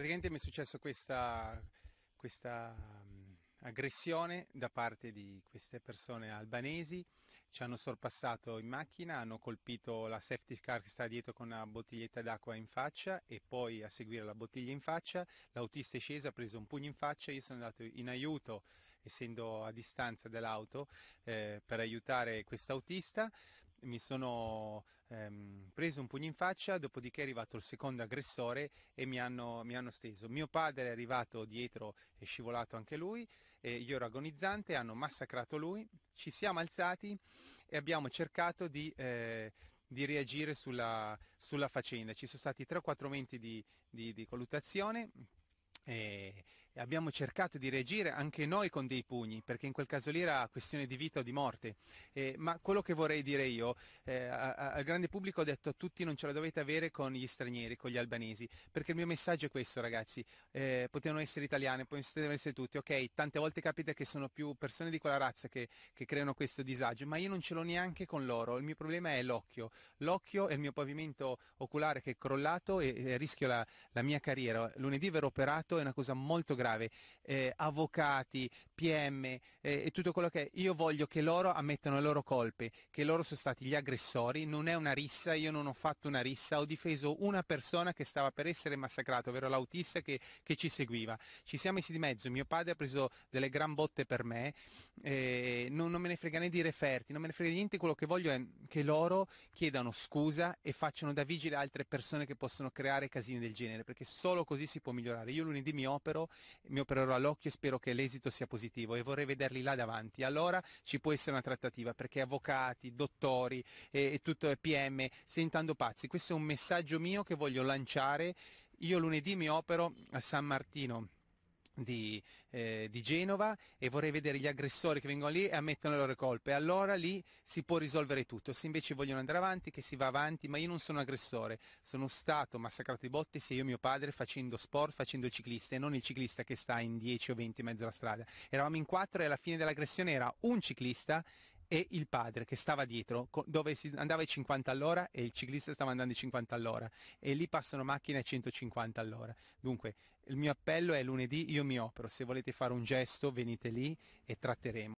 praticamente mi è successo questa, questa um, aggressione da parte di queste persone albanesi, ci hanno sorpassato in macchina, hanno colpito la safety car che sta dietro con una bottiglietta d'acqua in faccia e poi a seguire la bottiglia in faccia, l'autista è sceso, ha preso un pugno in faccia, io sono andato in aiuto essendo a distanza dell'auto eh, per aiutare quest'autista, mi sono ehm, preso un pugno in faccia, dopodiché è arrivato il secondo aggressore e mi hanno, mi hanno steso. Mio padre è arrivato dietro e scivolato anche lui, eh, io ero agonizzante, hanno massacrato lui, ci siamo alzati e abbiamo cercato di... Eh, di reagire sulla, sulla, faccenda. Ci sono stati 3-4 momenti di, di, di colluttazione, e, e abbiamo cercato di reagire anche noi con dei pugni, perché in quel caso lì era questione di vita o di morte. Eh, ma quello che vorrei dire io, eh, al grande pubblico ho detto a tutti non ce la dovete avere con gli stranieri, con gli albanesi, perché il mio messaggio è questo ragazzi, eh, potevano essere italiane, potevano essere tutti, ok, tante volte capita che sono più persone di quella razza che, che creano questo disagio, ma io non ce l'ho neanche con loro, il mio problema è l'occhio, l'occhio è il mio pavimento oculare che è crollato e, e rischio la, la mia carriera, lunedì verrò operato, è una cosa molto grave grave, eh, avvocati, PM eh, e tutto quello che è, io voglio che loro ammettano le loro colpe, che loro sono stati gli aggressori, non è una rissa, io non ho fatto una rissa, ho difeso una persona che stava per essere massacrata, ovvero l'autista che, che ci seguiva. Ci siamo messi di mezzo, mio padre ha preso delle gran botte per me, eh, non, non, me ne frega né di referti, non me ne frega niente, quello che voglio è che loro chiedano scusa e facciano da vigile altre persone che possono creare casini del genere, perché solo così si può migliorare. Io lunedì mi opero mi opererò all'occhio e spero che l'esito sia positivo e vorrei vederli là davanti. Allora ci può essere una trattativa perché avvocati, dottori e, e tutto PM sentando pazzi. Questo è un messaggio mio che voglio lanciare. Io lunedì mi opero a San Martino di, eh, di, Genova e vorrei vedere gli aggressori che vengono lì e ammettono le loro colpe. Allora lì si può risolvere tutto. Se invece vogliono andare avanti, che si va avanti, ma io non sono aggressore, sono stato massacrato di botte sia io e mio padre facendo sport, facendo il ciclista e non il ciclista che sta in 10 o 20 in mezzo alla strada. Eravamo in quattro e alla fine dell'aggressione era un ciclista e il padre che stava dietro, dove si andava ai 50 all'ora e il ciclista stava andando ai 50 all'ora e lì passano macchine a 150 all'ora. Dunque, il mio appello è lunedì io mi opero, se volete fare un gesto venite lì e tratteremo.